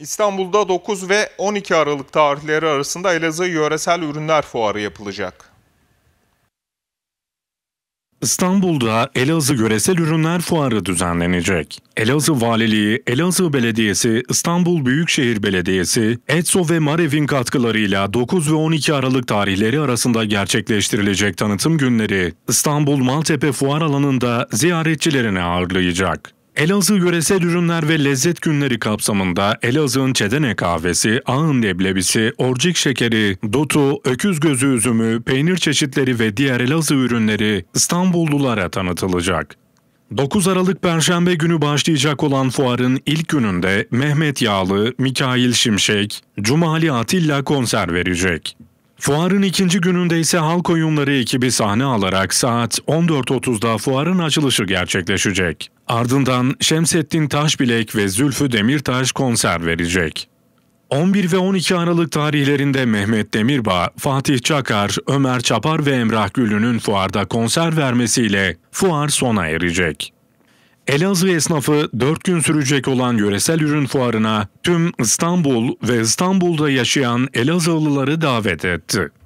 İstanbul'da 9 ve 12 Aralık tarihleri arasında Elazığ Yöresel Ürünler Fuarı yapılacak. İstanbul'da Elazığ yöresel Ürünler Fuarı düzenlenecek. Elazığ Valiliği, Elazığ Belediyesi, İstanbul Büyükşehir Belediyesi, ETSO ve MAREV'in katkılarıyla 9 ve 12 Aralık tarihleri arasında gerçekleştirilecek tanıtım günleri İstanbul Maltepe Fuar Alanı'nda ziyaretçilerini ağırlayacak. Elazığ Yöresel Ürünler ve Lezzet Günleri kapsamında Elazığ'ın çedene kahvesi, ağın leblebisi, orcik şekeri, dotu, öküz gözü üzümü, peynir çeşitleri ve diğer Elazığ ürünleri İstanbullulara tanıtılacak. 9 Aralık Perşembe günü başlayacak olan fuarın ilk gününde Mehmet Yağlı, Mikail Şimşek, Cumali Atilla konser verecek. Fuarın ikinci gününde ise halk oyunları ekibi sahne alarak saat 14.30'da fuarın açılışı gerçekleşecek. Ardından Şemsettin Taşbilek ve Zülfü Demirtaş konser verecek. 11 ve 12 Aralık tarihlerinde Mehmet Demirbağ, Fatih Çakar, Ömer Çapar ve Emrah Gül'ünün fuarda konser vermesiyle fuar sona erecek. Elazığ esnafı 4 gün sürecek olan yöresel ürün fuarına tüm İstanbul ve İstanbul'da yaşayan Elazığlıları davet etti.